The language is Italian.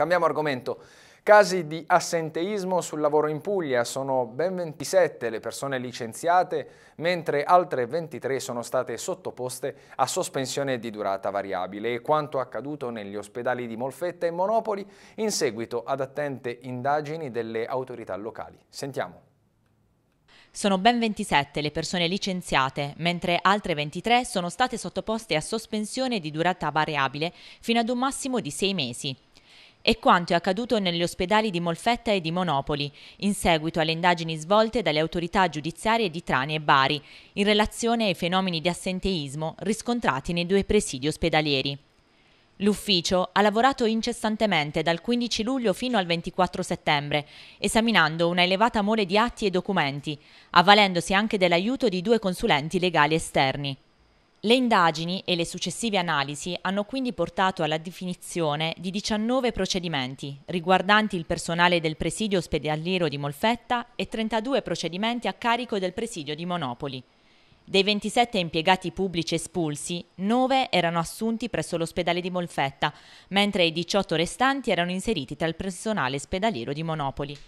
Cambiamo argomento. Casi di assenteismo sul lavoro in Puglia sono ben 27 le persone licenziate, mentre altre 23 sono state sottoposte a sospensione di durata variabile e quanto accaduto negli ospedali di Molfetta e Monopoli in seguito ad attente indagini delle autorità locali. Sentiamo. Sono ben 27 le persone licenziate, mentre altre 23 sono state sottoposte a sospensione di durata variabile fino ad un massimo di 6 mesi. È quanto è accaduto negli ospedali di Molfetta e di Monopoli, in seguito alle indagini svolte dalle autorità giudiziarie di Trani e Bari, in relazione ai fenomeni di assenteismo riscontrati nei due presidi ospedalieri. L'ufficio ha lavorato incessantemente dal 15 luglio fino al 24 settembre, esaminando una elevata mole di atti e documenti, avvalendosi anche dell'aiuto di due consulenti legali esterni. Le indagini e le successive analisi hanno quindi portato alla definizione di 19 procedimenti riguardanti il personale del presidio ospedaliero di Molfetta e 32 procedimenti a carico del presidio di Monopoli. Dei 27 impiegati pubblici espulsi, 9 erano assunti presso l'ospedale di Molfetta, mentre i 18 restanti erano inseriti tra il personale ospedaliero di Monopoli.